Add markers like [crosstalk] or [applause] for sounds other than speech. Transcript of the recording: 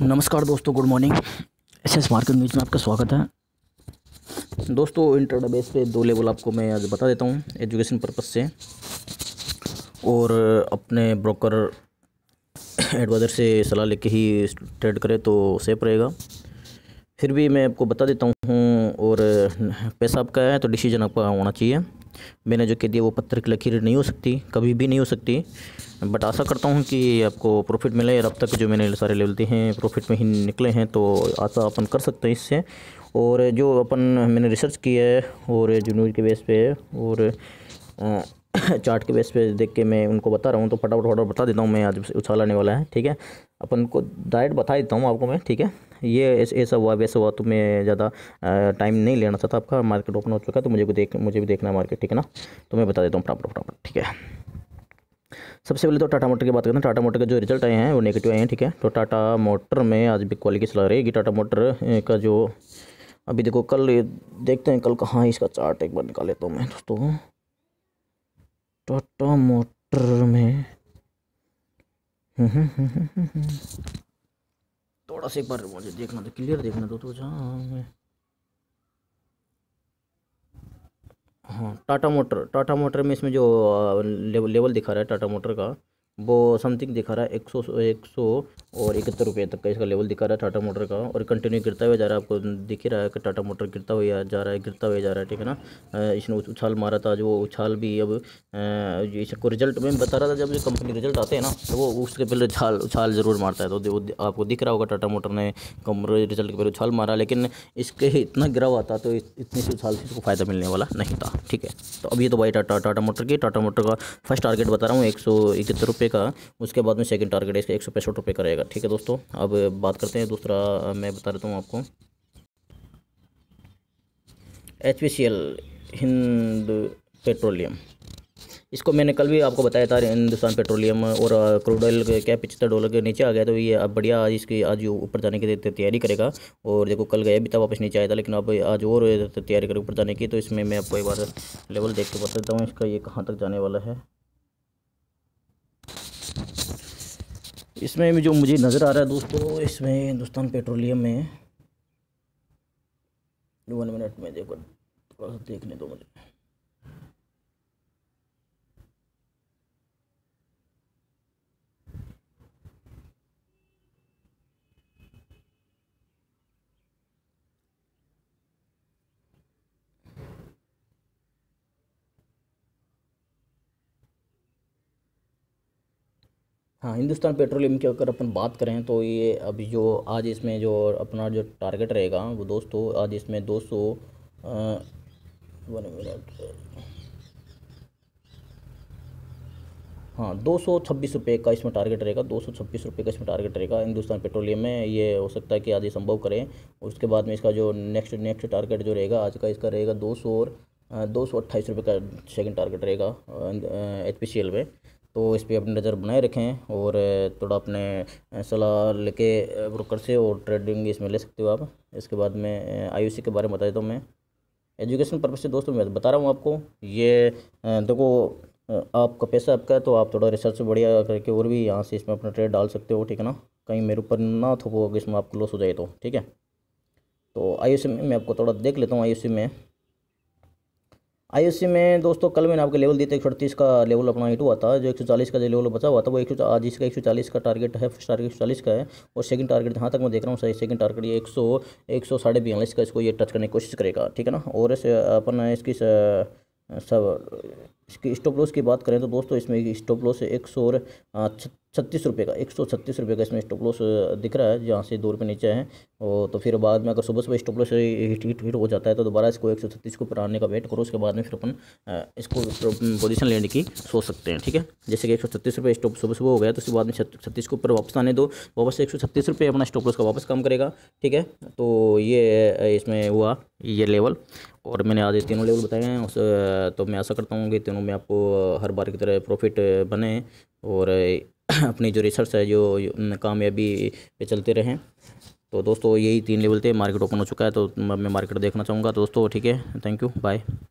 नमस्कार दोस्तों good morning S S market news में आपका स्वागत है दोस्तों बेस पे दो लेवल आपको मैं आज बता देता हूँ एजुकेशन पर्पज़ से और अपने ब्रोकर एडवाइज़र से सलाह लेके ही ट्रेड करें तो सेफ रहेगा फिर भी मैं आपको बता देता हूँ और पैसा आपका है तो डिसीजन आपका होना चाहिए मैंने जो कह दिया वो पत्थर की लकीर नहीं हो सकती कभी भी नहीं हो सकती बट आशा करता हूँ कि आपको प्रॉफिट मिले और अब तक जो मैंने सारे लेवल दिए हैं प्रॉफिट में ही निकले हैं तो आशा अपन कर सकते हैं इससे और जो अपन मैंने रिसर्च की है और जो न्यूज़ के बेस पे और चार्ट के बेस पे देख के मैं उनको बता रहा हूँ तो फटाफट फटाफट बता देता हूँ मैं आज उछाल आने वाला है ठीक है अपन को डायरेक्ट बता देता हूँ आपको मैं ठीक है ये ऐसा हुआ वैसा हुआ तो मैं ज़्यादा टाइम नहीं लेना चाहता आपका मार्केट ओपन हो चुका है तो मुझे भी देख मुझे भी देखना है मार्केट ठीक है ना तो मैं बता देता हूँ प्रॉपर प्रॉपर ठीक है सबसे पहले तो टाटा मोटर की बात करते हैं टाटा मोटर के जो रिजल्ट आए हैं वो नेगेटिव आए हैं ठीक है तो टाटा मोटर में आज भी क्वालिटी चला रही है टाटा मोटर का जो अभी देखो कल देखते हैं कल कहाँ है इसका चार्ट एक बार निकाल लेता हूँ मैं दोस्तों टाटा मोटर में हम्म, हम्म, हम्म, बस एक बार मुझे देखना तो क्लियर देखना तो, तो जहाँ हाँ टाटा मोटर टाटा मोटर में इसमें जो लेवल अं, लेवल दिखा रहा है टाटा मोटर का वो समथिंग दिखा रहा है एक सौ एक सौ और इकहत्तर रुपये तक का इसका लेवल दिखा रहा है टाटा मोटर का और कंटिन्यू गिरता हुआ जा रहा है आपको दिख ही रहा है कि टाटा मोटर गिरता हुआ जा रहा है गिरता हुआ जा रहा है ठीक है ना इसने उछाल मारा था जो उछाल भी अब इसको रिजल्ट में बता रहा था जब कंपनी रिजल्ट आते हैं ना तो वो उसके पहले उछाल उछाल ज़रूर मारता है तो आपको दिख रहा होगा टाटा मोटर ने कम रिजल्ट के पहले उछाल मारा लेकिन इसके इतना गिरा हुआ था तो इतनी सी उछाल से इसको फ़ायदा मिलने वाला नहीं था ठीक है तो अभी तो भाई टाटा टाटा मोटर की टाटा मोटर का फर्स्ट टारगेट बता रहा हूँ एक सौ इकहत्तर रुपये रुपये का उसके बाद में सेकंड टारगेट इसका एक सौ पैंसठ रुपये का रहेगा ठीक है दोस्तों अब बात करते हैं दूसरा मैं बता देता हूँ आपको H P C L Hind petroleum इसको मैंने कल भी आपको बताया था हिंदुस्तान पेट्रोलियम और क्रूड ऑयल क्या पिछहत्तर डॉलर के नीचे आ गया तो ये अब बढ़िया आज इसकी आज ऊपर जाने की तैयारी करेगा और देखो कल गया भी था वापस नीचे आया था लेकिन अब आज और तैयारी करें ऊपर जाने की तो इसमें मैं आपको एक बार लेवल देख के बता देता हूँ इसका ये कहाँ तक जाने वाला है इसमें जो मुझे नज़र आ रहा है दोस्तों इसमें हिंदुस्तान पेट्रोलियम में वन मिनट में देखो थोड़ा सा देखने दो मुझे हाँ हिंदुस्तान पेट्रोलियम की अगर अपन बात करें तो ये अभी जो आज इसमें जो अपना जो टारगेट रहेगा वो दोस्तों आज इसमें दो सौ वन मिनट हाँ दो सौ छब्बीस रुपये का इसमें टारगेट रहेगा दो सौ छब्बीस रुपये का इसमें टारगेट रहेगा हिंदुस्तान पेट्रोलियम में ये हो सकता है कि आज ये संभव करें उसके बाद में इसका जो नेक्स्ट नेक्स्ट टारगेट जो रहेगा आज का इसका रहेगा दो सौ और दो सौ अट्ठाईस रुपये का सेकेंड टारगेट रहेगा एच पी सी एल में तो इस पर अपनी नज़र बनाए रखें और थोड़ा अपने सलाह लेके ब्रोकर से और ट्रेडिंग इसमें ले सकते हो आप इसके बाद में आई के बारे में बता देता हूँ मैं एजुकेशन पर्पज़ से दोस्तों मैं बता रहा हूँ आपको ये देखो आपका पैसा आपका है तो आप थोड़ा रिसर्च बढ़िया करके और भी यहाँ से इसमें अपना ट्रेड डाल सकते हो ठीक है ना कहीं मेरे ऊपर ना थोपो इसमें आप क्लोज हो जाए तो ठीक है तो आई में मैं आपको थोड़ा देख लेता हूँ आई में आई में दोस्तों कल मैंने आपके लेवल दिए थे एक का लेवल अपना हिट हुआ था जो 140 का जो लेवल बचा हुआ था वो एक सौ आज इसका एक का टारगेट है फर्स्ट टारगेट एक का है और सेकंड टारगेट जहाँ तक मैं देख रहा हूँ सही सेकंड टारगेट ये एक सौ एक सौ साढ़े बयालीस का इसको ये टच करने की कोशिश करेगा ठीक है ना और इस अपन इसकी सब इसकी स्टॉप लॉस की बात करें तो दोस्तों इसमें स्टॉप लॉस एक सौ छत्तीस रुपये का एक सौ छत्तीस रुपये का इसमें स्टॉप लॉस दिख रहा है जहाँ से दो रुपये नीचे है और तो फिर बाद में अगर सुबह सुबह stop loss hit hit hit हो जाता है तो दोबारा इसको एक सौ छत्तीस को ऊपर आने का वेट करो उसके बाद में फिर अपन इसको पोजीशन लेने की सोच सकते हैं ठीक है जैसे कि एक सौ छत्तीस रुपये स्टॉप सुबह सुबह हो गया तो उसके बाद में छत्तीस के ऊपर वापस आने दो वापस एक सौ छत्तीस रुपये अपना स्टॉप लॉस का वापस काम करेगा ठीक है तो ये इसमें हुआ ये लेवल और मैंने आज ये तीनों लेवल बताए हैं उस तो मैं आशा करता हूँ कि तीनों में आपको हर बार की तरह प्रॉफिट बने और [clears throat] अपनी जो रिसर्च है जो कामयाबी पे चलते रहें तो दोस्तों यही तीन लेवल थे मार्केट ओपन हो चुका है तो मैं मार्केट देखना चाहूँगा तो दोस्तों ठीक है थैंक यू बाय